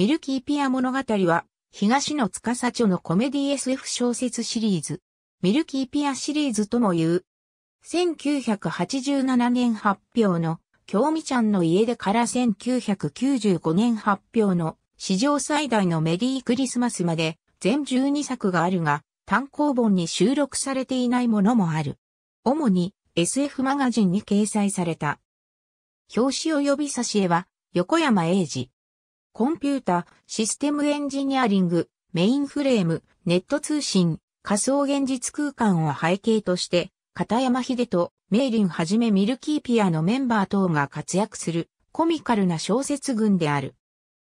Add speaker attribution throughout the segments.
Speaker 1: ミルキーピア物語は、東野司著のコメディ SF 小説シリーズ、ミルキーピアシリーズとも言う。1987年発表の、京美ちゃんの家出から1995年発表の、史上最大のメリークリスマスまで、全12作があるが、単行本に収録されていないものもある。主に SF マガジンに掲載された。表紙を呼び差し絵は横山英二。コンピュータ、システムエンジニアリング、メインフレーム、ネット通信、仮想現実空間を背景として、片山秀と、メイリンはじめミルキーピアのメンバー等が活躍する、コミカルな小説群である。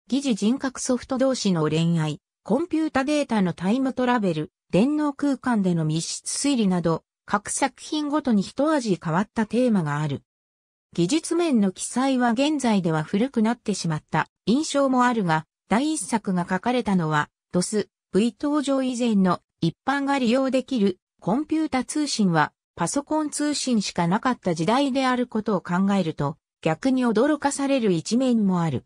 Speaker 1: 疑似人格ソフト同士の恋愛、コンピュータデータのタイムトラベル、電脳空間での密室推理など、各作品ごとに一味変わったテーマがある。技術面の記載は現在では古くなってしまった印象もあるが、第一作が書かれたのは、DOS、V 登場以前の一般が利用できるコンピュータ通信はパソコン通信しかなかった時代であることを考えると、逆に驚かされる一面もある。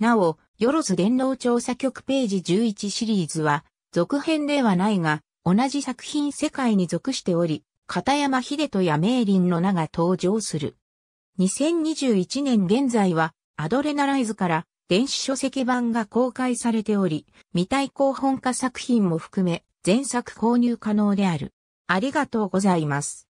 Speaker 1: なお、よろず伝道調査局ページ11シリーズは、続編ではないが、同じ作品世界に属しており、片山秀人や明林の名が登場する。2021年現在は、アドレナライズから電子書籍版が公開されており、未対抗本化作品も含め、全作購入可能である。ありがとうございます。